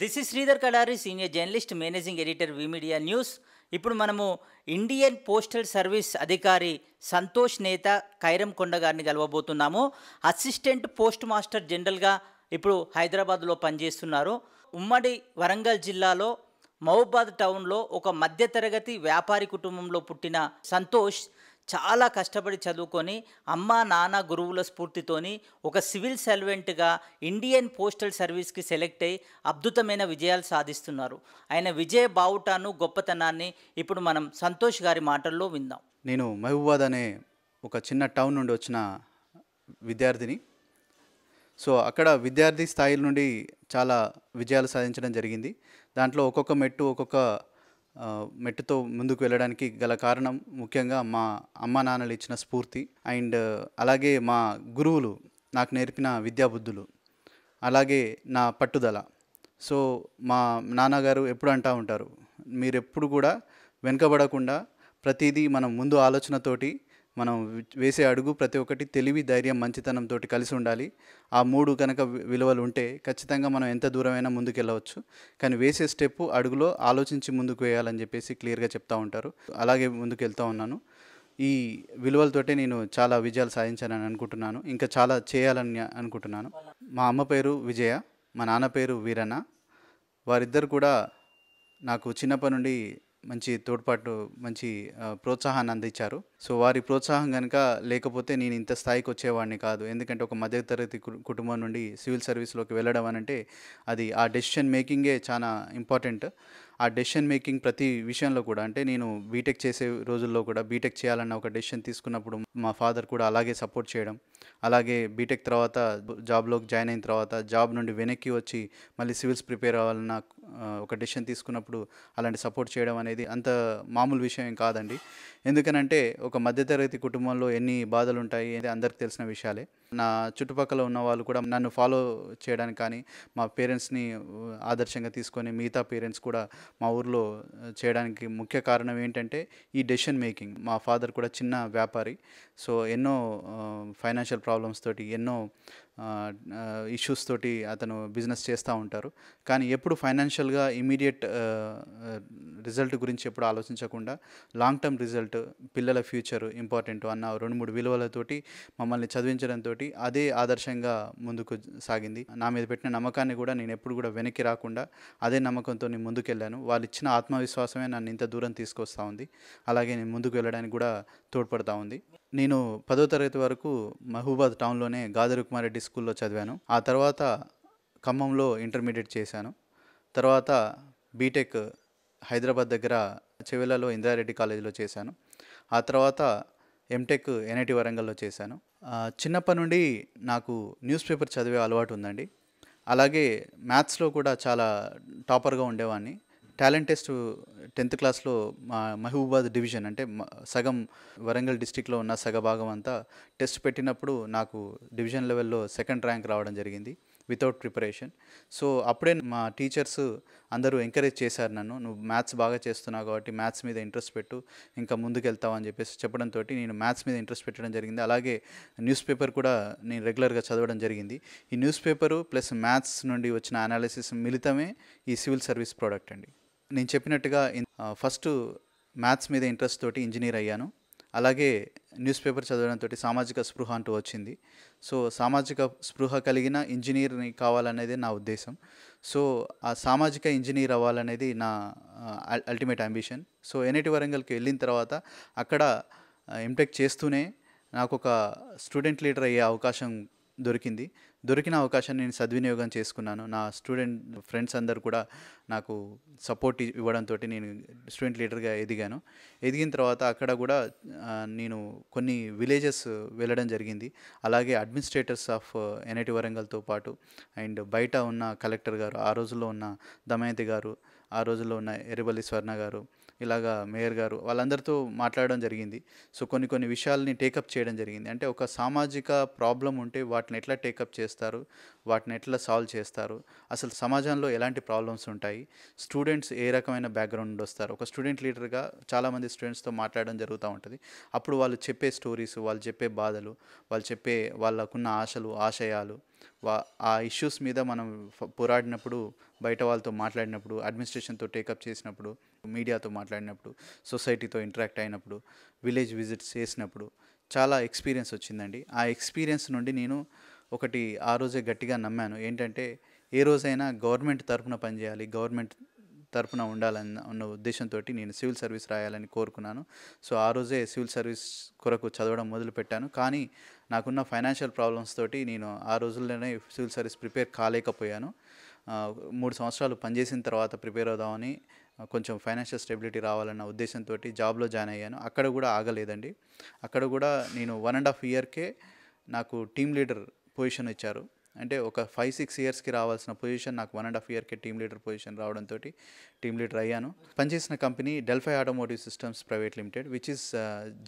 This is Sridhar Kadari senior journalist managing editor media news ఇప్పుడు మనము Indian postal service అధికారి సంతోష్ నేత కైరం కొండ గారిని కలవబోతున్నాము అసిస్టెంట్ పోస్ట్ మాస్టర్ జనరల్గా ఇప్పుడు హైదరాబాద్లో పనిచేస్తున్నారు ఉమ్మడి వరంగల్ జిల్లాలో మహబాద్ టౌన్లో ఒక మధ్యతరగతి వ్యాపారి కుటుంబంలో పుట్టిన సంతోష్ చాలా కష్టపడి చదువుకొని అమ్మ నాన్న గురువుల స్ఫూర్తితోని ఒక సివిల్ సర్వెంట్గా ఇండియన్ పోస్టల్ సర్వీస్కి సెలెక్ట్ అయి అద్భుతమైన విజయాలు సాధిస్తున్నారు ఆయన విజయ బావుటాను గొప్పతనాన్ని ఇప్పుడు మనం సంతోష్ గారి మాటల్లో విందాం నేను మహబూబాద్ అనే ఒక చిన్న టౌన్ నుండి వచ్చిన విద్యార్థిని సో అక్కడ విద్యార్థి స్థాయిల నుండి చాలా విజయాలు సాధించడం జరిగింది దాంట్లో ఒక్కొక్క మెట్టు ఒక్కొక్క మెట్టుతో ముందుకు వెళ్ళడానికి గల కారణం ముఖ్యంగా మా అమ్మా నాన్నలు ఇచ్చిన స్ఫూర్తి అండ్ అలాగే మా గురువులు నాకు నేర్పిన విద్యాబుద్ధులు అలాగే నా పట్టుదల సో మా నాన్నగారు ఎప్పుడు అంటూ ఉంటారు మీరు ఎప్పుడు కూడా వెనుకబడకుండా ప్రతిదీ మనం ముందు ఆలోచనతోటి మనం వేసే అడుగు ప్రతి ఒక్కటి తెలివి ధైర్యం మంచితనంతో కలిసి ఉండాలి ఆ మూడు కనుక విలువలు ఉంటే ఖచ్చితంగా మనం ఎంత దూరమైనా ముందుకు వెళ్ళవచ్చు కానీ వేసే స్టెప్ అడుగులో ఆలోచించి ముందుకు వేయాలని చెప్పేసి క్లియర్గా చెప్తూ ఉంటారు అలాగే ముందుకు వెళ్తూ ఉన్నాను ఈ విలువలతోటే నేను చాలా విజయాలు సాధించానని అనుకుంటున్నాను ఇంకా చాలా చేయాలని అనుకుంటున్నాను మా అమ్మ పేరు విజయ మా నాన్న పేరు వీరన్న వారిద్దరు కూడా నాకు చిన్నప్పటి నుండి మంచి తోడ్పాటు మంచి ప్రోత్సాహాన్ని అందించారు సో వారి ప్రోత్సాహం కనుక లేకపోతే నేను ఇంత స్థాయికి వచ్చేవాడిని కాదు ఎందుకంటే ఒక మధ్యతరగతి కుటుంబం నుండి సివిల్ సర్వీస్లోకి వెళ్ళడం అనంటే అది ఆ డెసిషన్ మేకింగే చాలా ఇంపార్టెంట్ ఆ డెసిషన్ మేకింగ్ ప్రతి విషయంలో కూడా అంటే నేను బీటెక్ చేసే రోజుల్లో కూడా బీటెక్ చేయాలన్న ఒక డెసిషన్ తీసుకున్నప్పుడు మా ఫాదర్ కూడా అలాగే సపోర్ట్ చేయడం అలాగే బీటెక్ తర్వాత జాబ్లోకి జాయిన్ అయిన తర్వాత జాబ్ నుండి వెనక్కి వచ్చి మళ్ళీ సివిల్స్ ప్రిపేర్ అవ్వాలన్న ఒక డెసిషన్ తీసుకున్నప్పుడు అలాంటి సపోర్ట్ చేయడం అనేది అంత మామూలు విషయం కాదండి ఎందుకనంటే ఒక మధ్యతరగతి కుటుంబంలో ఎన్ని బాధలు ఉంటాయి అంటే అందరికి తెలిసిన విషయాలే నా చుట్టుపక్కల ఉన్న వాళ్ళు కూడా నన్ను ఫాలో చేయడానికి కానీ మా పేరెంట్స్ని ఆదర్శంగా తీసుకొని మిగతా పేరెంట్స్ కూడా మా ఊర్లో చేయడానికి ముఖ్య కారణం ఏంటంటే ఈ డెసిషన్ మేకింగ్ మా ఫాదర్ కూడా చిన్న వ్యాపారి సో ఎన్నో ఫైనాన్షియల్ ప్రాబ్లమ్స్ తోటి ఎన్నో ఇష్యూస్ తోటి అతను బిజినెస్ చేస్తూ ఉంటారు కానీ ఎప్పుడు ఫైనాన్షియల్గా ఇమీడియట్ రిజల్ట్ గురించి ఎప్పుడు ఆలోచించకుండా లాంగ్ టర్మ్ రిజల్ట్ పిల్లల ఫ్యూచర్ ఇంపార్టెంట్ అన్న రెండు మూడు విలువలతోటి మమ్మల్ని చదివించడంతో అదే ఆదర్శంగా ముందుకు సాగింది నా మీద పెట్టిన నమ్మకాన్ని కూడా నేను ఎప్పుడు కూడా వెనక్కి రాకుండా అదే నమ్మకంతో నేను ముందుకెళ్ళాను వాళ్ళు ఇచ్చిన ఆత్మవిశ్వాసమే నన్ను ఇంత దూరం తీసుకొస్తూ ఉంది అలాగే నేను ముందుకు వెళ్ళడానికి కూడా తోడ్పడతా ఉంది నేను పదో తరగతి వరకు మహబూబాద్ టౌన్లోనే గాదరి కుమారెడ్డి స్కూల్లో చదివాను ఆ తర్వాత ఖమ్మంలో ఇంటర్మీడియట్ చేశాను తర్వాత బీటెక్ హైదరాబాద్ దగ్గర చెవెలలో ఇందిరారెడ్డి కాలేజీలో చేశాను ఆ తర్వాత ఎంటెక్ ఎన్ఐటి వరంగల్లో చేశాను చిన్నప్పటి నుండి నాకు న్యూస్ పేపర్ చదివే అలవాటు ఉందండి అలాగే మ్యాథ్స్లో కూడా చాలా టాపర్గా ఉండేవాడిని టాలెంట్ టెస్ట్ టెన్త్ క్లాస్లో మా మహబూబాద్ డివిజన్ అంటే సగం వరంగల్ డిస్టిక్లో ఉన్న సగ భాగం అంతా టెస్ట్ పెట్టినప్పుడు నాకు డివిజన్ లెవెల్లో సెకండ్ ర్యాంక్ రావడం జరిగింది వితౌట్ ప్రిపరేషన్ సో అప్పుడే మా టీచర్స్ అందరూ ఎంకరేజ్ చేశారు నన్ను నువ్వు మ్యాథ్స్ బాగా చేస్తున్నావు కాబట్టి మ్యాథ్స్ మీద ఇంట్రెస్ట్ పెట్టు ఇంకా ముందుకెళ్తావు అని చెప్పేసి చెప్పడంతో నేను మ్యాథ్స్ మీద ఇంట్రెస్ట్ పెట్టడం జరిగింది అలాగే న్యూస్ పేపర్ కూడా నేను రెగ్యులర్గా చదవడం జరిగింది ఈ న్యూస్ పేపరు ప్లస్ మ్యాథ్స్ నుండి వచ్చిన అనాలిసిస్ మిళితమే ఈ సివిల్ సర్వీస్ ప్రోడక్ట్ అండి నేను చెప్పినట్టుగా ఫస్ట్ మ్యాథ్స్ మీద ఇంట్రెస్ట్ తోటి ఇంజనీర్ అయ్యాను అలాగే న్యూస్ పేపర్ చదవడంతో సామాజిక స్పృహ అంటూ వచ్చింది సో సామాజిక స్పృహ కలిగిన ఇంజనీర్ని కావాలనేది నా ఉద్దేశం సో ఆ సామాజిక ఇంజనీర్ అవ్వాలనేది నా అల్టిమేట్ అంబిషన్ సో ఎన్ఐటి వరంగల్కి వెళ్ళిన తర్వాత అక్కడ ఎంటెక్ చేస్తూనే నాకు ఒక స్టూడెంట్ లీడర్ అయ్యే అవకాశం దొరికింది దొరికిన అవకాశాన్ని నేను సద్వినియోగం చేసుకున్నాను నా స్టూడెంట్ ఫ్రెండ్స్ అందరు కూడా నాకు సపోర్ట్ ఇవ్వడంతో నేను స్టూడెంట్ లీడర్గా ఎదిగాను ఎదిగిన తర్వాత అక్కడ కూడా నేను కొన్ని విలేజెస్ వెళ్ళడం జరిగింది అలాగే అడ్మినిస్ట్రేటర్స్ ఆఫ్ ఎన్ఐటి వరంగల్తో పాటు అండ్ బయట ఉన్న కలెక్టర్ గారు ఆ రోజుల్లో ఉన్న దమయంతి గారు ఆ రోజుల్లో ఉన్న ఎర్రబల్లి స్వర్ణ గారు ఇలాగా మేయర్ గారు వాళ్ళందరితో మాట్లాడడం జరిగింది సో కొన్ని కొన్ని విషయాల్ని టేకప్ చేయడం జరిగింది అంటే ఒక సామాజిక ప్రాబ్లం ఉంటే వాటిని ఎట్లా టేకప్ చేస్తారు వాటిని ఎట్లా సాల్వ్ చేస్తారు అసలు సమాజంలో ఎలాంటి ప్రాబ్లమ్స్ ఉంటాయి స్టూడెంట్స్ ఏ రకమైన బ్యాక్గ్రౌండ్ వస్తారు ఒక స్టూడెంట్ లీడర్గా చాలామంది స్టూడెంట్స్తో మాట్లాడడం జరుగుతూ ఉంటుంది అప్పుడు వాళ్ళు చెప్పే స్టోరీస్ వాళ్ళు చెప్పే బాధలు వాళ్ళు చెప్పే వాళ్ళకున్న ఆశలు ఆశయాలు వా ఆ ఇష్యూస్ మీద మనం పోరాడినప్పుడు బయట వాళ్ళతో మాట్లాడినప్పుడు అడ్మినిస్ట్రేషన్తో టేకప్ చేసినప్పుడు మీడియాతో మాట్లాడినప్పుడు సొసైటీతో ఇంటరాక్ట్ అయినప్పుడు విలేజ్ విజిట్స్ చేసినప్పుడు చాలా ఎక్స్పీరియన్స్ వచ్చిందండి ఆ ఎక్స్పీరియన్స్ నుండి నేను ఒకటి ఆ రోజే గట్టిగా నమ్మాను ఏంటంటే ఏ రోజైనా గవర్నమెంట్ తరఫున పనిచేయాలి గవర్నమెంట్ తరఫున ఉండాలని ఉన్న ఉద్దేశంతో నేను సివిల్ సర్వీస్ రాయాలని కోరుకున్నాను సో ఆ రోజే సివిల్ సర్వీస్ కొరకు చదవడం మొదలుపెట్టాను కానీ నాకున్న ఫైనాన్షియల్ ప్రాబ్లమ్స్ తోటి నేను ఆ రోజుల్లోనే సివిల్ సర్వీస్ ప్రిపేర్ కాలేకపోయాను మూడు సంవత్సరాలు పనిచేసిన తర్వాత ప్రిపేర్ అవుదామని కొంచెం ఫైనాన్షియల్ స్టెబిలిటీ రావాలన్న ఉద్దేశంతో జాబ్లో జాయిన్ అయ్యాను అక్కడ కూడా ఆగలేదండి అక్కడ కూడా నేను వన్ అండ్ హాఫ్ ఇయర్కే నాకు టీమ్ లీడర్ పొజిషన్ ఇచ్చారు అంటే ఒక ఫైవ్ సిక్స్ ఇయర్స్కి రావాల్సిన పొజిషన్ నాకు వన్ అండ్ హాఫ్ ఇయర్కి టీమ్ లీడర్ పొజిషన్ రావడంతో టీమ్ లీడర్ అయ్యాను పనిచేసిన company Delphi automotive systems private limited which is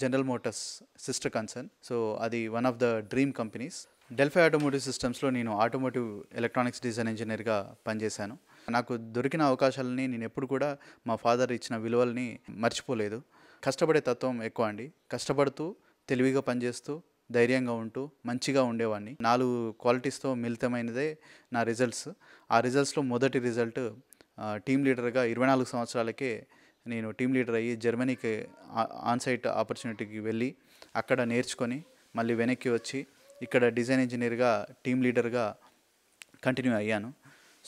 General Motors sister concern so అది one of the dream companies Delphi automotive సిస్టమ్స్లో నేను ఆటోమోటివ్ ఎలక్ట్రానిక్స్ డిజైన్ ఇంజనీర్గా పనిచేశాను నాకు దొరికిన అవకాశాలని నేను ఎప్పుడు కూడా మా ఫాదర్ ఇచ్చిన విలువల్ని మర్చిపోలేదు కష్టపడే తత్వం ఎక్కువ అండి కష్టపడుతూ తెలివిగా పనిచేస్తూ ధైర్యంగా ఉంటూ మంచిగా ఉండేవాడిని నాలుగు క్వాలిటీస్తో మిళితమైనదే నా రిజల్ట్స్ ఆ రిజల్ట్స్లో మొదటి రిజల్ట్ టీమ్ లీడర్గా ఇరవై నాలుగు సంవత్సరాలకే నేను టీమ్ లీడర్ అయ్యి జర్మనీకి ఆన్సైట్ ఆపర్చునిటీకి వెళ్ళి అక్కడ నేర్చుకొని మళ్ళీ వెనక్కి వచ్చి ఇక్కడ డిజైన్ ఇంజనీర్గా టీమ్ లీడర్గా కంటిన్యూ అయ్యాను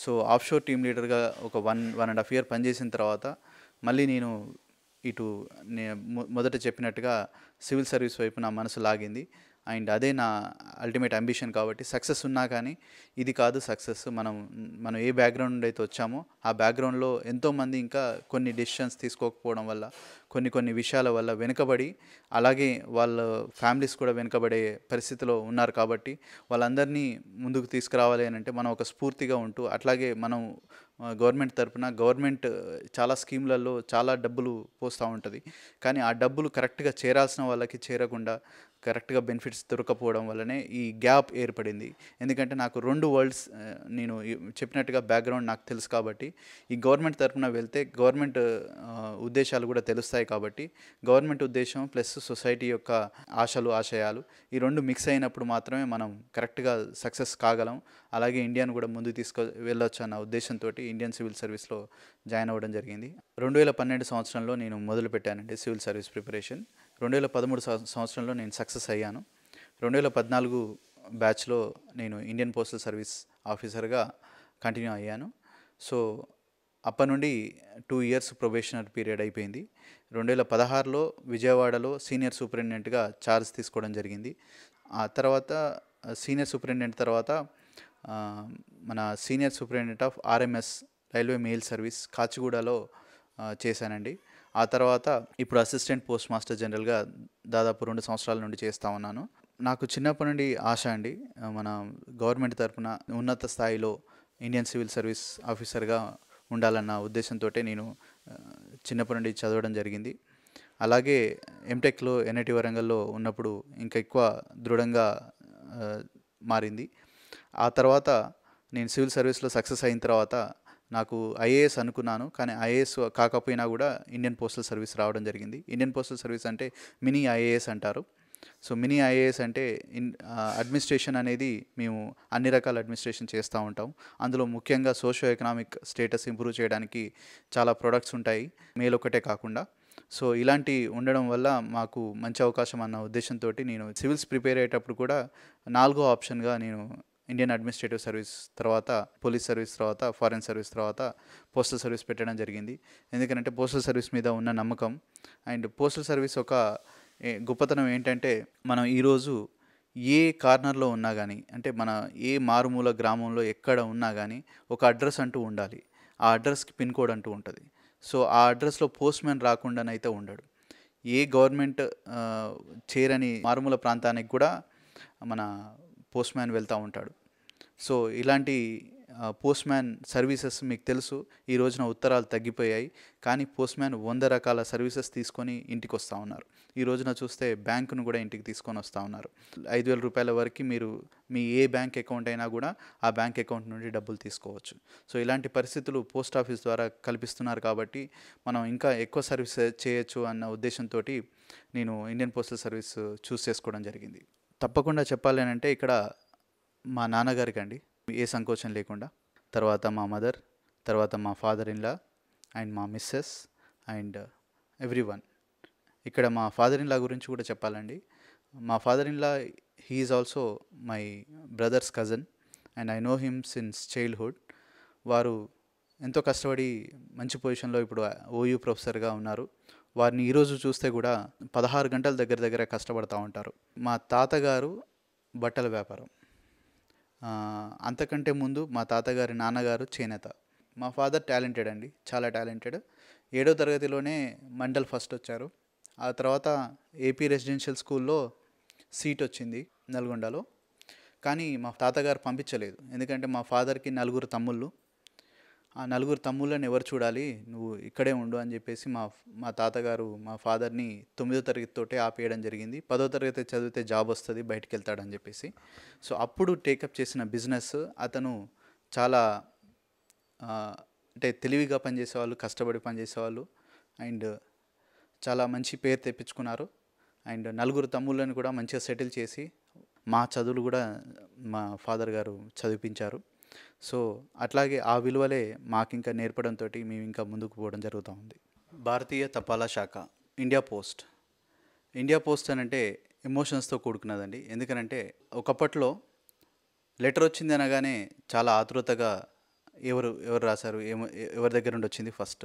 సో ఆఫ్షోర్ టీమ్ లీడర్గా ఒక one one and half year పనిచేసిన తర్వాత మళ్ళీ నేను ఇటు మొదట చెప్పినట్టుగా సివిల్ సర్వీస్ వైపు నా మనసు లాగింది అండ్ అదే నా అల్టిమేట్ అంబిషన్ కాబట్టి సక్సెస్ ఉన్నా కానీ ఇది కాదు సక్సెస్ మనం మనం ఏ బ్యాక్గ్రౌండ్ నుండి అయితే వచ్చామో ఆ బ్యాక్గ్రౌండ్లో ఎంతోమంది ఇంకా కొన్ని డెసిషన్స్ తీసుకోకపోవడం వల్ల కొన్ని కొన్ని విషయాల వల్ల వెనుకబడి అలాగే వాళ్ళ ఫ్యామిలీస్ కూడా వెనుకబడే పరిస్థితిలో ఉన్నారు కాబట్టి వాళ్ళందరినీ ముందుకు తీసుకురావాలి అని అంటే మనం ఒక స్ఫూర్తిగా ఉంటూ అట్లాగే మనం గవర్నమెంట్ తరఫున గవర్నమెంట్ చాలా స్కీమ్లలో చాలా డబ్బులు పోస్తూ ఉంటుంది కానీ ఆ డబ్బులు కరెక్ట్గా చేరాల్సిన వాళ్ళకి చేరకుండా కరెక్ట్గా బెనిఫిట్స్ దొరకపోవడం వల్లనే ఈ గ్యాప్ ఏర్పడింది ఎందుకంటే నాకు రెండు వరల్డ్స్ నేను చెప్పినట్టుగా బ్యాక్గ్రౌండ్ నాకు తెలుసు కాబట్టి ఈ గవర్నమెంట్ తరఫున వెళ్తే గవర్నమెంట్ ఉద్దేశాలు కూడా తెలుస్తాయి కాబట్టి గవర్నమెంట్ ఉద్దేశం ప్లస్ సొసైటీ యొక్క ఆశలు ఆశయాలు ఈ రెండు మిక్స్ అయినప్పుడు మాత్రమే మనం కరెక్ట్గా సక్సెస్ కాగలం అలాగే ఇండియాను కూడా ముందు తీసుకు వెళ్ళొచ్చు అన్న ఉద్దేశంతో ఇండియన్ సివిల్ సర్వీస్లో జాయిన్ అవ్వడం జరిగింది రెండు వేల పన్నెండు సంవత్సరంలో నేను మొదలుపెట్టానండి సివిల్ సర్వీస్ ప్రిపరేషన్ రెండు వేల పదమూడు సంవత్సరంలో నేను సక్సెస్ అయ్యాను రెండు వేల పద్నాలుగు బ్యాచ్లో నేను ఇండియన్ పోస్టల్ సర్వీస్ ఆఫీసర్గా కంటిన్యూ అయ్యాను సో అప్పటి నుండి టూ ఇయర్స్ ప్రొబేషనరీ పీరియడ్ అయిపోయింది రెండు వేల పదహారులో విజయవాడలో సీనియర్ సూపరింటెండెంట్గా ఛార్జ్ తీసుకోవడం జరిగింది ఆ తర్వాత సీనియర్ సూపరింటెండెంట్ తర్వాత మన senior superintendent of RMS railway mail service కాచిగూడలో చేశానండి ఆ తర్వాత ఇప్పుడు అసిస్టెంట్ పోస్ట్ మాస్టర్ జనరల్గా దాదాపు రెండు సంవత్సరాల నుండి చేస్తూ ఉన్నాను నాకు చిన్నప్పటి నుండి ఆశ అండి మన గవర్నమెంట్ తరఫున ఉన్నత స్థాయిలో ఇండియన్ సివిల్ సర్వీస్ ఆఫీసర్గా ఉండాలన్న ఉద్దేశంతో నేను చిన్నప్పటి నుండి చదవడం జరిగింది అలాగే ఎంటెక్లో ఎన్ఐటి వరంగల్లో ఉన్నప్పుడు ఇంకా ఎక్కువ దృఢంగా మారింది ఆ తర్వాత నేను సివిల్ సర్వీస్లో సక్సెస్ అయిన తర్వాత నాకు ఐఏఎస్ అనుకున్నాను కానీ ఐఏఎస్ కాకపోయినా కూడా ఇండియన్ పోస్టల్ సర్వీస్ రావడం జరిగింది ఇండియన్ పోస్టల్ సర్వీస్ అంటే మినీ ఐఏఎస్ అంటారు సో మినీ ఐఏఎస్ అంటే ఇన్ అడ్మినిస్ట్రేషన్ అనేది మేము అన్ని రకాల అడ్మినిస్ట్రేషన్ చేస్తూ ఉంటాం అందులో ముఖ్యంగా సోషో ఎకనామిక్ స్టేటస్ ఇంప్రూవ్ చేయడానికి చాలా ప్రొడక్ట్స్ ఉంటాయి మేల్ ఒకటే కాకుండా సో ఇలాంటి ఉండడం వల్ల మాకు మంచి అవకాశం అన్న ఉద్దేశంతో నేను సివిల్స్ ప్రిపేర్ అయ్యేటప్పుడు కూడా నాలుగో ఆప్షన్గా నేను ఇండియన్ అడ్మినిస్ట్రేటివ్ సర్వీస్ తర్వాత పోలీస్ సర్వీస్ తర్వాత ఫారెన్ సర్వీస్ తర్వాత పోస్టల్ సర్వీస్ పెట్టడం జరిగింది ఎందుకంటే పోస్టల్ సర్వీస్ మీద ఉన్న నమ్మకం అండ్ పోస్టల్ సర్వీస్ ఒక గొప్పతనం ఏంటంటే మనం ఈరోజు ఏ కార్నర్లో ఉన్నా కానీ అంటే మన ఏ మారుమూల గ్రామంలో ఎక్కడ ఉన్నా కానీ ఒక అడ్రస్ అంటూ ఉండాలి ఆ అడ్రస్కి పిన్ కోడ్ అంటూ ఉంటుంది సో ఆ అడ్రస్లో పోస్ట్ మ్యాన్ రాకుండానైతే ఉండడు ఏ గవర్నమెంట్ చేరని మారుమూల ప్రాంతానికి కూడా మన పోస్ట్ మ్యాన్ వెళ్తూ ఉంటాడు సో ఇలాంటి పోస్ట్ మ్యాన్ సర్వీసెస్ మీకు తెలుసు ఈ రోజున ఉత్తరాలు తగ్గిపోయాయి కానీ పోస్ట్ మ్యాన్ వంద రకాల సర్వీసెస్ తీసుకొని ఇంటికి వస్తూ ఉన్నారు ఈ రోజున చూస్తే బ్యాంకును కూడా ఇంటికి తీసుకొని వస్తూ ఉన్నారు ఐదు వేల రూపాయల వరకు మీరు మీ ఏ బ్యాంక్ అకౌంట్ అయినా కూడా ఆ బ్యాంక్ అకౌంట్ నుండి డబ్బులు తీసుకోవచ్చు సో ఇలాంటి పరిస్థితులు పోస్ట్ ఆఫీస్ ద్వారా కల్పిస్తున్నారు కాబట్టి మనం ఇంకా ఎక్కువ సర్వీస్ చేయొచ్చు అన్న ఉద్దేశంతో నేను ఇండియన్ పోస్టల్ సర్వీస్ చూస్ చేసుకోవడం జరిగింది తప్పకుండా చెప్పాలి అంటే ఇక్కడ మా నాన్నగారికి అండి ఏ సంకోచం లేకుండా తర్వాత మా మదర్ తర్వాత మా ఫాదర్ ఇన్లా అండ్ మా మిస్సెస్ అండ్ ఎవ్రీ వన్ ఇక్కడ మా ఫాదర్ ఇన్లా గురించి కూడా చెప్పాలండి మా father in law he is also my brother's cousin and I know him since childhood వారు ఎంతో కష్టపడి మంచి పొజిషన్లో ఇప్పుడు ఓయూ ప్రొఫెసర్గా ఉన్నారు వారిని ఈరోజు చూస్తే కూడా పదహారు గంటల దగ్గర దగ్గర కష్టపడుతూ ఉంటారు మా తాతగారు బట్టల వ్యాపారం అంతకంటే ముందు మా తాతగారి నాన్నగారు చేనేత మా ఫాదర్ టాలెంటెడ్ అండి చాలా టాలెంటెడ్ ఏడో తరగతిలోనే మండల్ ఫస్ట్ వచ్చారు ఆ తర్వాత ఏపీ రెసిడెన్షియల్ స్కూల్లో సీట్ వచ్చింది నల్గొండలో కానీ మా తాతగారు పంపించలేదు ఎందుకంటే మా ఫాదర్కి నలుగురు తమ్ముళ్ళు ఆ నలుగురు తమ్ముళ్ళని ఎవరు చూడాలి నువ్వు ఇక్కడే ఉండు అని చెప్పేసి మా మా తాతగారు మా ఫాదర్ని తొమ్మిదో తరగతితోటే ఆపేయడం జరిగింది పదో తరగతి చదివితే జాబ్ వస్తుంది బయటకు వెళ్తాడని చెప్పేసి సో అప్పుడు టేకప్ చేసిన బిజినెస్ అతను చాలా అంటే తెలివిగా పనిచేసేవాళ్ళు కష్టపడి పనిచేసేవాళ్ళు అండ్ చాలా మంచి పేరు తెప్పించుకున్నారు అండ్ నలుగురు తమ్ముళ్ళని కూడా మంచిగా సెటిల్ చేసి మా చదువులు కూడా మా ఫాదర్ గారు చదివించారు సో అట్లాగే ఆ విలువలే మాకు ఇంకా నేర్పడంతో మేము ఇంకా ముందుకు పోవడం జరుగుతూ ఉంది భారతీయ తపాలా శాఖ ఇండియా పోస్ట్ ఇండియా పోస్ట్ అని అంటే ఎమోషన్స్తో కూడుకున్నదండి ఎందుకనంటే ఒకప్పట్లో లెటర్ వచ్చింది అనగానే చాలా ఆతృతగా ఎవరు ఎవరు రాశారు ఏమో ఎవరి దగ్గర నుండి వచ్చింది ఫస్ట్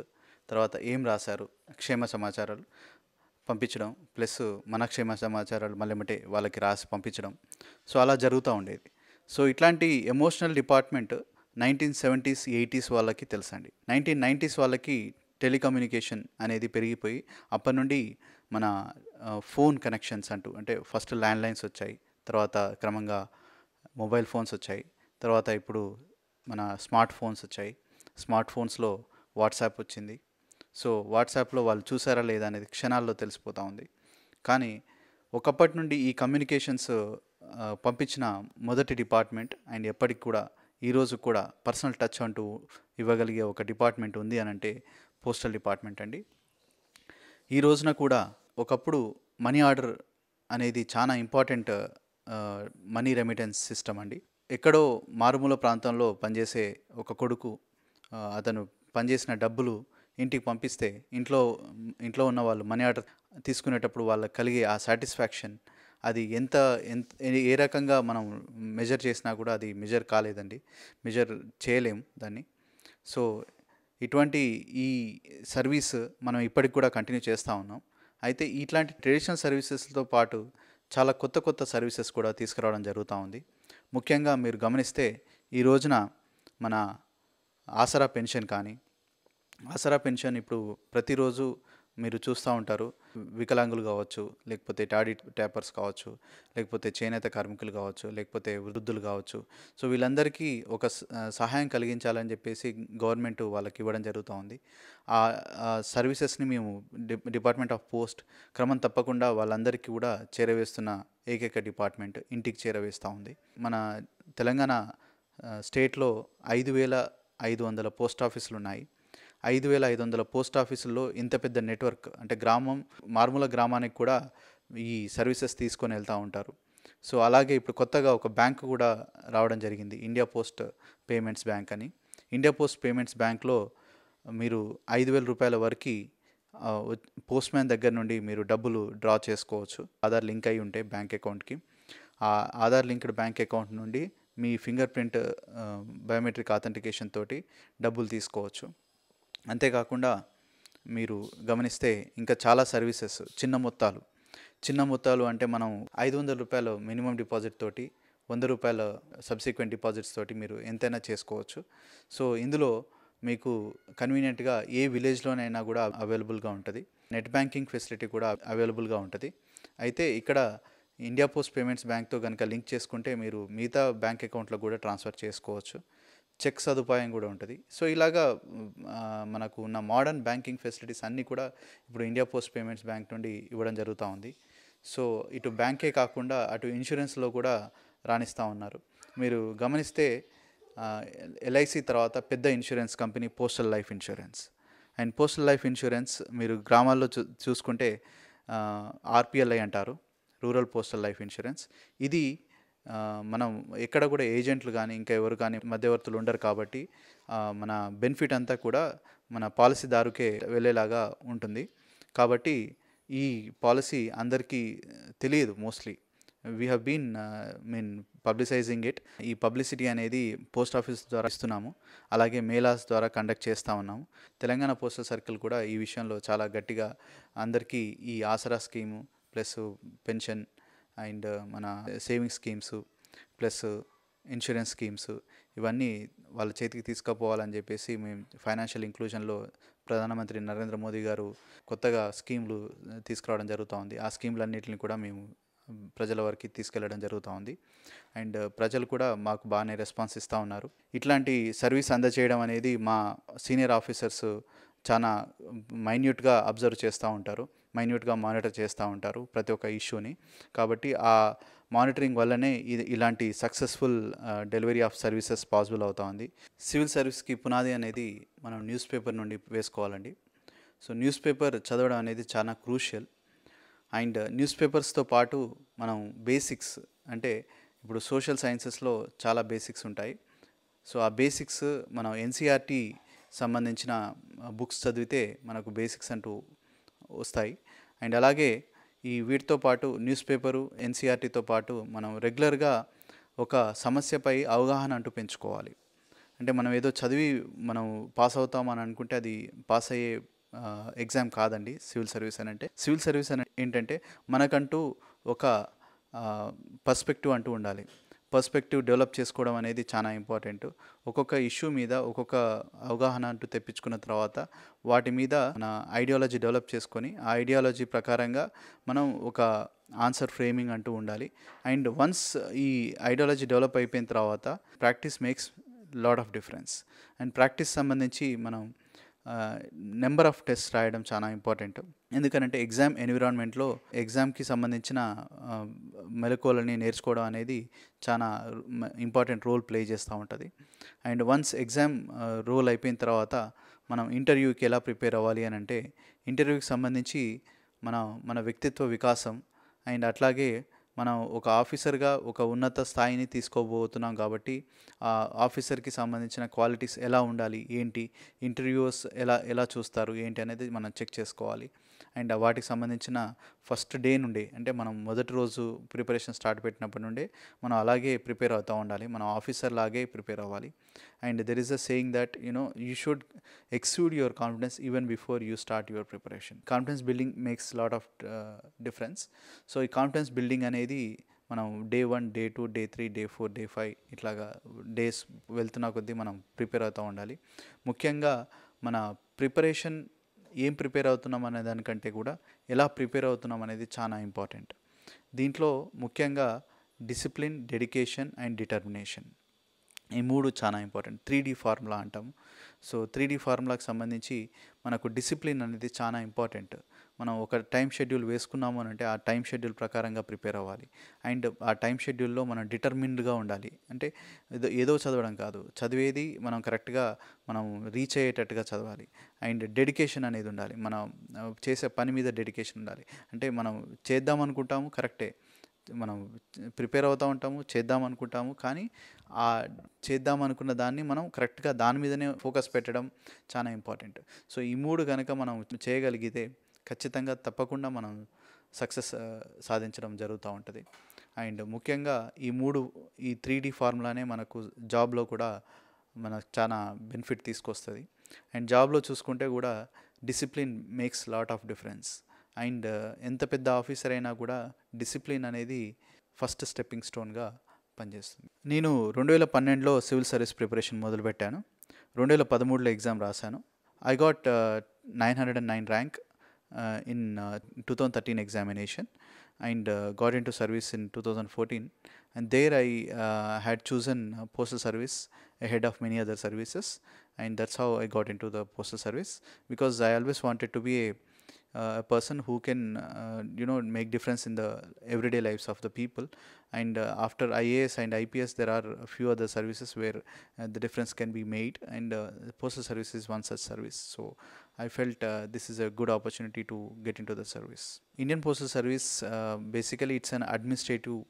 తర్వాత ఏం రాశారు క్షేమ సమాచారాలు పంపించడం ప్లస్ మన క్షేమ సమాచారాలు మళ్ళీ వాళ్ళకి రాసి పంపించడం సో అలా జరుగుతూ ఉండేది సో ఇట్లాంటి emotional department nineteen seventies eighties వాళ్ళకి తెలుసండి నైన్టీన్ నైంటీస్ వాళ్ళకి టెలికమ్యూనికేషన్ అనేది పెరిగిపోయి అప్పటి నుండి మన ఫోన్ కనెక్షన్స్ అంటూ అంటే ఫస్ట్ ల్యాండ్లైన్స్ వచ్చాయి తర్వాత క్రమంగా మొబైల్ ఫోన్స్ వచ్చాయి తర్వాత ఇప్పుడు మన స్మార్ట్ ఫోన్స్ వచ్చాయి స్మార్ట్ ఫోన్స్లో వాట్సాప్ వచ్చింది సో వాట్సాప్లో వాళ్ళు చూసారా లేదా అనేది క్షణాల్లో తెలిసిపోతూ ఉంది కానీ ఒకప్పటి నుండి ఈ కమ్యూనికేషన్స్ పంపించిన మొదటి డిపార్ట్మెంట్ అండ్ ఎప్పటికి కూడా ఈరోజు కూడా పర్సనల్ టచ్ అంటూ ఇవ్వగలిగే ఒక డిపార్ట్మెంట్ ఉంది అని అంటే పోస్టల్ డిపార్ట్మెంట్ అండి ఈ రోజున కూడా ఒకప్పుడు మనీ ఆర్డర్ అనేది చాలా ఇంపార్టెంట్ మనీ రెమిటెన్స్ సిస్టమ్ అండి ఎక్కడో మారుమూల ప్రాంతంలో పనిచేసే ఒక కొడుకు అతను పనిచేసిన డబ్బులు ఇంటికి పంపిస్తే ఇంట్లో ఇంట్లో ఉన్న వాళ్ళు మనీ ఆర్డర్ తీసుకునేటప్పుడు వాళ్ళకి కలిగే ఆ సాటిస్ఫాక్షన్ అది ఎంత ఎంత ఏ రకంగా మనం మెజర్ చేసినా కూడా అది మెజర్ కాలేదండి మెజర్ చేయలేము దాన్ని సో ఇటువంటి ఈ సర్వీస్ మనం ఇప్పటికి కూడా కంటిన్యూ చేస్తూ ఉన్నాం అయితే ఇట్లాంటి ట్రెడిషనల్ సర్వీసెస్తో పాటు చాలా కొత్త కొత్త సర్వీసెస్ కూడా తీసుకురావడం జరుగుతూ ఉంది ముఖ్యంగా మీరు గమనిస్తే ఈ రోజున మన ఆసరా పెన్షన్ కానీ ఆసరా పెన్షన్ ఇప్పుడు ప్రతిరోజు మీరు చూస్తూ ఉంటారు వికలాంగులు కావచ్చు లేకపోతే టాడీ ట్యాపర్స్ కావచ్చు లేకపోతే చేనేత కార్మికులు కావచ్చు లేకపోతే వృద్ధులు కావచ్చు సో వీళ్ళందరికీ ఒక సహాయం కలిగించాలని చెప్పేసి గవర్నమెంట్ వాళ్ళకి ఇవ్వడం జరుగుతూ ఉంది ఆ సర్వీసెస్ని మేము డిపార్ట్మెంట్ ఆఫ్ పోస్ట్ క్రమం తప్పకుండా వాళ్ళందరికీ కూడా చేరవేస్తున్న ఏకైక డిపార్ట్మెంట్ ఇంటికి చేరవేస్తూ ఉంది మన తెలంగాణ స్టేట్లో ఐదు వేల ఐదు వందల పోస్ట్ ఆఫీసులు ఉన్నాయి ఐదు వేల ఐదు వందల పోస్ట్ ఆఫీసుల్లో ఇంత పెద్ద నెట్వర్క్ అంటే గ్రామం మార్ముల గ్రామానికి కూడా ఈ సర్వీసెస్ తీసుకొని వెళ్తూ ఉంటారు సో అలాగే ఇప్పుడు కొత్తగా ఒక బ్యాంకు కూడా రావడం జరిగింది ఇండియా పోస్ట్ పేమెంట్స్ బ్యాంక్ అని ఇండియా పోస్ట్ పేమెంట్స్ బ్యాంక్లో మీరు ఐదు వేల రూపాయల వరకు పోస్ట్ మ్యాన్ దగ్గర నుండి మీరు డబ్బులు డ్రా చేసుకోవచ్చు ఆధార్ లింక్ అయి ఉంటే బ్యాంక్ అకౌంట్కి ఆ ఆధార్ లింక్డ్ బ్యాంక్ అకౌంట్ నుండి మీ ఫింగర్ ప్రింట్ బయోమెట్రిక్ ఆథెంటికేషన్ తోటి డబ్బులు తీసుకోవచ్చు అంతేకాకుండా మీరు గమనిస్తే ఇంకా చాలా సర్వీసెస్ చిన్న మొత్తాలు చిన్న మొత్తాలు అంటే మనం ఐదు వందల రూపాయలు మినిమం డిపాజిట్ తోటి వంద రూపాయల సబ్సిక్వెంట్ డిపాజిట్స్ తోటి మీరు ఎంతైనా చేసుకోవచ్చు సో ఇందులో మీకు కన్వీనియంట్గా ఏ విలేజ్లోనైనా కూడా అవైలబుల్గా ఉంటుంది నెట్ బ్యాంకింగ్ ఫెసిలిటీ కూడా అవైలబుల్గా ఉంటుంది అయితే ఇక్కడ ఇండియా పోస్ట్ పేమెంట్స్ బ్యాంక్తో కనుక లింక్ చేసుకుంటే మీరు మిగతా బ్యాంక్ అకౌంట్లో కూడా ట్రాన్స్ఫర్ చేసుకోవచ్చు చెక్ సదుపాయం కూడా ఉంటుంది సో ఇలాగా మనకు ఉన్న మోడర్న్ బ్యాంకింగ్ ఫెసిలిటీస్ అన్నీ కూడా ఇప్పుడు ఇండియా పోస్ట్ పేమెంట్స్ బ్యాంక్ నుండి ఇవ్వడం జరుగుతూ ఉంది సో ఇటు బ్యాంకే కాకుండా అటు ఇన్సూరెన్స్లో కూడా రాణిస్తూ ఉన్నారు మీరు గమనిస్తే ఎల్ఐసి తర్వాత పెద్ద insurance company postal life insurance and postal life insurance మీరు గ్రామాల్లో చూ చూసుకుంటే ఆర్పిఎల్ఐ అంటారు రూరల్ పోస్టల్ లైఫ్ ఇన్సూరెన్స్ ఇది మనం ఎక్కడ కూడా ఏజెంట్లు కానీ ఇంకా ఎవరు కానీ మధ్యవర్తులు ఉండరు కాబట్టి మన బెనిఫిట్ అంతా కూడా మన పాలసీదారుకే వెళ్ళేలాగా ఉంటుంది కాబట్టి ఈ పాలసీ అందరికీ తెలియదు mostly we have been mean publicizing it ఈ పబ్లిసిటీ అనేది పోస్ట్ ఆఫీస్ ద్వారా ఇస్తున్నాము అలాగే మేలాస్ ద్వారా కండక్ట్ చేస్తూ ఉన్నాము తెలంగాణ పోస్టల్ సర్కిల్ కూడా ఈ విషయంలో చాలా గట్టిగా అందరికీ ఈ Aasara scheme plus pension and మన savings schemes plus insurance schemes ఇవన్నీ వాళ్ళ చేతికి తీసుకుపోవాలని చెప్పేసి మేము ఫైనాన్షియల్ ఇంక్లూజన్లో ప్రధానమంత్రి నరేంద్ర మోదీ గారు కొత్తగా స్కీమ్లు తీసుకురావడం జరుగుతూ ఉంది ఆ స్కీమ్లన్నింటిని కూడా మేము ప్రజల వరకు తీసుకెళ్లడం జరుగుతూ ఉంది అండ్ ప్రజలు కూడా మాకు బాగానే రెస్పాన్స్ ఇస్తూ ఉన్నారు ఇట్లాంటి సర్వీస్ అందజేయడం అనేది మా సీనియర్ ఆఫీసర్స్ చాలా మైన్యూట్గా అబ్జర్వ్ చేస్తూ ఉంటారు మైన్యూట్గా మానిటర్ చేస్తూ ఉంటారు ప్రతి ఒక్క ఇష్యూని కాబట్టి ఆ మానిటరింగ్ వల్లనే ఇది ఇలాంటి successful delivery of services possible అవుతా ఉంది సివిల్ సర్వీస్కి పునాది అనేది మనం న్యూస్ పేపర్ నుండి వేసుకోవాలండి సో న్యూస్ పేపర్ చదవడం అనేది చాలా క్రూషియల్ అండ్ న్యూస్ పేపర్స్తో పాటు మనం బేసిక్స్ అంటే ఇప్పుడు సోషల్ సైన్సెస్లో చాలా బేసిక్స్ ఉంటాయి సో ఆ బేసిక్స్ మనం ఎన్సీఆర్టీ సంబంధించిన బుక్స్ చదివితే మనకు బేసిక్స్ అంటూ వస్తాయి అండ్ అలాగే ఈ వీటితో పాటు న్యూస్ పేపరు ఎన్సీఆర్టీతో పాటు మనం రెగ్యులర్గా ఒక సమస్యపై అవగాహన అంటూ పెంచుకోవాలి అంటే మనం ఏదో చదివి మనం పాస్ అవుతామని అనుకుంటే అది పాస్ అయ్యే ఎగ్జామ్ కాదండి సివిల్ సర్వీస్ అని అంటే సివిల్ సర్వీస్ అని ఏంటంటే మనకంటూ ఒక పర్స్పెక్టివ్ అంటూ ఉండాలి పర్స్పెక్టివ్ డెవలప్ చేసుకోవడం అనేది చాలా ఇంపార్టెంట్ ఒక్కొక్క ఇష్యూ మీద ఒక్కొక్క అవగాహన అంటూ తెప్పించుకున్న తర్వాత వాటి మీద మన ఐడియాలజీ డెవలప్ చేసుకొని ఆ ఐడియాలజీ ప్రకారంగా మనం ఒక ఆన్సర్ ఫ్రేమింగ్ అంటూ ఉండాలి అండ్ వన్స్ ఈ ఐడియాలజీ డెవలప్ అయిపోయిన తర్వాత practice makes lot of difference and practice సంబంధించి మనం నెంబర్ ఆఫ్ టెస్ట్ రాయడం చాలా ఇంపార్టెంట్ ఎందుకంటే ఎగ్జామ్ ఎన్విరాన్మెంట్లో ఎగ్జామ్కి సంబంధించిన మెలకువలని నేర్చుకోవడం అనేది చాలా ఇంపార్టెంట్ రోల్ ప్లే చేస్తూ ఉంటుంది అండ్ వన్స్ ఎగ్జామ్ రోల్ అయిపోయిన తర్వాత మనం ఇంటర్వ్యూకి ఎలా ప్రిపేర్ అవ్వాలి అని అంటే ఇంటర్వ్యూకి సంబంధించి మన మన వ్యక్తిత్వ వికాసం అండ్ అట్లాగే మనం ఒక ఆఫీసర్గా ఒక ఉన్నత స్థాయిని తీసుకోబోతున్నాం కాబట్టి ఆ ఆఫీసర్కి సంబంధించిన క్వాలిటీస్ ఎలా ఉండాలి ఏంటి ఇంటర్వ్యూస్ ఎలా ఎలా చూస్తారు ఏంటి అనేది మనం చెక్ చేసుకోవాలి అండ్ వాటికి సంబంధించిన ఫస్ట్ డే నుండి అంటే మనం మొదటి రోజు ప్రిపరేషన్ స్టార్ట్ పెట్టినప్పటి నుండి మనం అలాగే ప్రిపేర్ అవుతూ ఉండాలి మనం ఆఫీసర్ లాగే ప్రిపేర్ అవ్వాలి and there is a saying that you know you should exude your confidence even before you start your preparation confidence building makes lot of difference so ఈ కాన్ఫిడెన్స్ బిల్డింగ్ అనేది మనం day one day two day three day four day five ఇట్లాగా days వెళ్తున్న కొద్దీ మనం prepare అవుతూ ఉండాలి ముఖ్యంగా మన ప్రిపరేషన్ ఏం ప్రిపేర్ అవుతున్నాం అనే దానికంటే కూడా ఎలా ప్రిపేర్ అవుతున్నాం అనేది చాలా ఇంపార్టెంట్ దీంట్లో ముఖ్యంగా డిసిప్లిన్ డెడికేషన్ అండ్ డిటర్మినేషన్ ఈ మూడు చాలా ఇంపార్టెంట్ త్రీ డి ఫార్ములా అంటాము సో త్రీ డి ఫార్ములాకి సంబంధించి మనకు డిసిప్లిన్ అనేది చాలా ఇంపార్టెంట్ మనం ఒక టైం షెడ్యూల్ వేసుకున్నాము అని అంటే ఆ టైం షెడ్యూల్ ప్రకారంగా ప్రిపేర్ అవ్వాలి అండ్ ఆ టైం షెడ్యూల్లో మనం డిటర్మిన్డ్గా ఉండాలి అంటే ఏదో ఏదో చదవడం కాదు చదివేది మనం కరెక్ట్గా మనం రీచ్ అయ్యేటట్టుగా చదవాలి అండ్ డెడికేషన్ అనేది ఉండాలి మనం చేసే పని మీద డెడికేషన్ ఉండాలి అంటే మనం చేద్దాం అనుకుంటాము కరెక్టే మనం ప్రిపేర్ అవుతూ ఉంటాము చేద్దాం అనుకుంటాము కానీ ఆ చేద్దాం అనుకున్న దాన్ని మనం కరెక్ట్గా దాని మీదనే ఫోకస్ పెట్టడం చాలా ఇంపార్టెంట్ సో ఈ మూడు కనుక మనం చేయగలిగితే ఖచ్చితంగా తప్పకుండా మనం సక్సెస్ సాధించడం జరుగుతూ ఉంటుంది అండ్ ముఖ్యంగా ఈ మూడు ఈ త్రీ డీ ఫార్ములానే మనకు జాబ్లో కూడా మనకు చాలా బెనిఫిట్ తీసుకొస్తుంది అండ్ జాబ్లో చూసుకుంటే కూడా discipline makes lot of difference and ఎంత పెద్ద ఆఫీసర్ అయినా కూడా డిసిప్లిన్ అనేది ఫస్ట్ స్టెప్పింగ్ స్టోన్గా పనిచేస్తుంది నేను రెండు వేల పన్నెండులో సివిల్ సర్వీస్ ప్రిపరేషన్ మొదలుపెట్టాను రెండు వేల పదమూడులో ఎగ్జామ్ రాశాను I got nine hundred and nine rank uh, in uh, two thousand thirteen examination and got into service in two thousand fourteen and there I had chosen postal service ahead of many other services and that's how I got into the postal service because I always wanted to be a Uh, a person who can uh, you know make difference in the everyday lives of the people and uh, after IAS and IPS there are a few other services where the difference can be made and postal service is one such service so I felt uh, this is a good opportunity to get into the service. Indian Postal Service uh, basically it's an administrative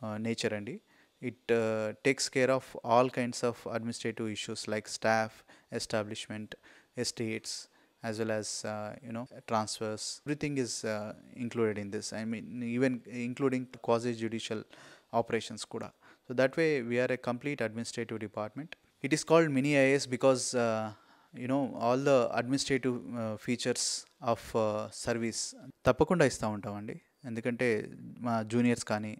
uh, nature and it takes care of all kinds of administrative issues like staff, establishment, estates, as well as uh, you know transfers everything is uh, included in this i mean even including quasi judicial operations kuda so that way we are a complete administrative department it is called mini ias because uh, you know all the administrative features of service తప్పకుండా ఇస్తూ ఉంటామండి ఎందుకంటే మా juniors కానీ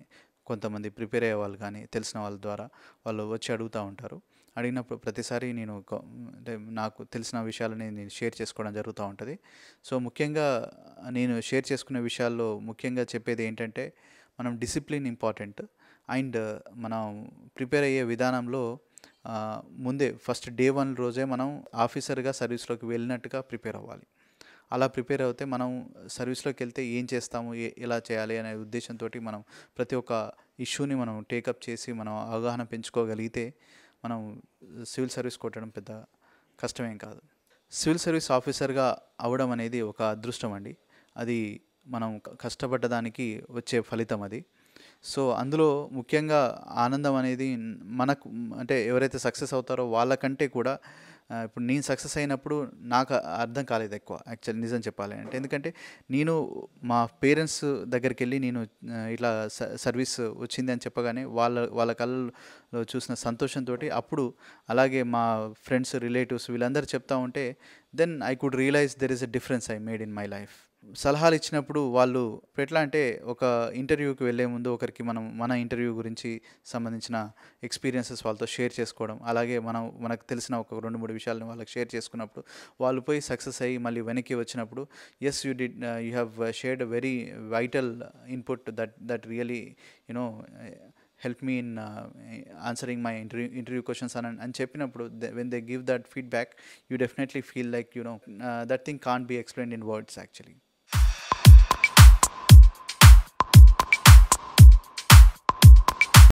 కొంతమంది prepare అయ్యే వాళ్ళు కానీ తెలిసిన వాళ్ళ ద్వారా వాళ్ళు వచ్చి అడుగుతూ ఉంటారు అడిగినప్పుడు ప్రతిసారి నేను అంటే నాకు తెలిసిన విషయాలని నేను షేర్ చేసుకోవడం జరుగుతూ ఉంటుంది సో ముఖ్యంగా నేను షేర్ చేసుకునే విషయాల్లో ముఖ్యంగా చెప్పేది ఏంటంటే మనం డిసిప్లిన్ ఇంపార్టెంట్ అండ్ మనం ప్రిపేర్ అయ్యే విధానంలో ముందే ఫస్ట్ డే వన్ రోజే మనం ఆఫీసర్గా సర్వీస్లోకి వెళ్ళినట్టుగా ప్రిపేర్ అవ్వాలి అలా ప్రిపేర్ అవుతే మనం సర్వీస్లోకి వెళ్తే ఏం చేస్తాము ఎలా చేయాలి అనే ఉద్దేశంతో మనం ప్రతి ఒక్క ఇష్యూని మనం టేకప్ చేసి మనం అవగాహన పెంచుకోగలిగితే మనం సివిల్ సర్వీస్ కొట్టడం పెద్ద కష్టమేం కాదు సివిల్ సర్వీస్ ఆఫీసర్గా అవడం అనేది ఒక అదృష్టం అండి అది మనం కష్టపడ్డదానికి వచ్చే ఫలితం అది సో అందులో ముఖ్యంగా ఆనందం అనేది మనకు అంటే ఎవరైతే సక్సెస్ అవుతారో వాళ్ళకంటే కూడా ఇప్పుడు నేను సక్సెస్ అయినప్పుడు నాకు అర్థం కాలేదు ఎక్కువ యాక్చువల్లీ నిజం చెప్పాలి అంటే ఎందుకంటే నేను మా పేరెంట్స్ దగ్గరికి వెళ్ళి నేను ఇట్లా సర్వీస్ వచ్చింది అని చెప్పగానే వాళ్ళ వాళ్ళ కళ్ళలో చూసిన సంతోషంతో అప్పుడు అలాగే మా ఫ్రెండ్స్ రిలేటివ్స్ వీళ్ళందరూ చెప్తా ఉంటే then I could realize there is a difference I made in my life సలహాలు ఇచ్చినప్పుడు వాళ్ళు ఎట్లా అంటే ఒక ఇంటర్వ్యూకి వెళ్ళే ముందు ఒకరికి మనం మన ఇంటర్వ్యూ గురించి సంబంధించిన ఎక్స్పీరియన్సెస్ వాళ్ళతో షేర్ చేసుకోవడం అలాగే మనం మనకు తెలిసిన ఒక రెండు మూడు విషయాలను వాళ్ళకి షేర్ చేసుకున్నప్పుడు వాళ్ళు పోయి సక్సెస్ అయ్యి మళ్ళీ వెనక్కి వచ్చినప్పుడు yes you did you have shared very vital input that that really you know help me in answering my interview interview questions అని అని చెప్పినప్పుడు when they give that feedback you definitely feel like you know that thing can't be explain in words actually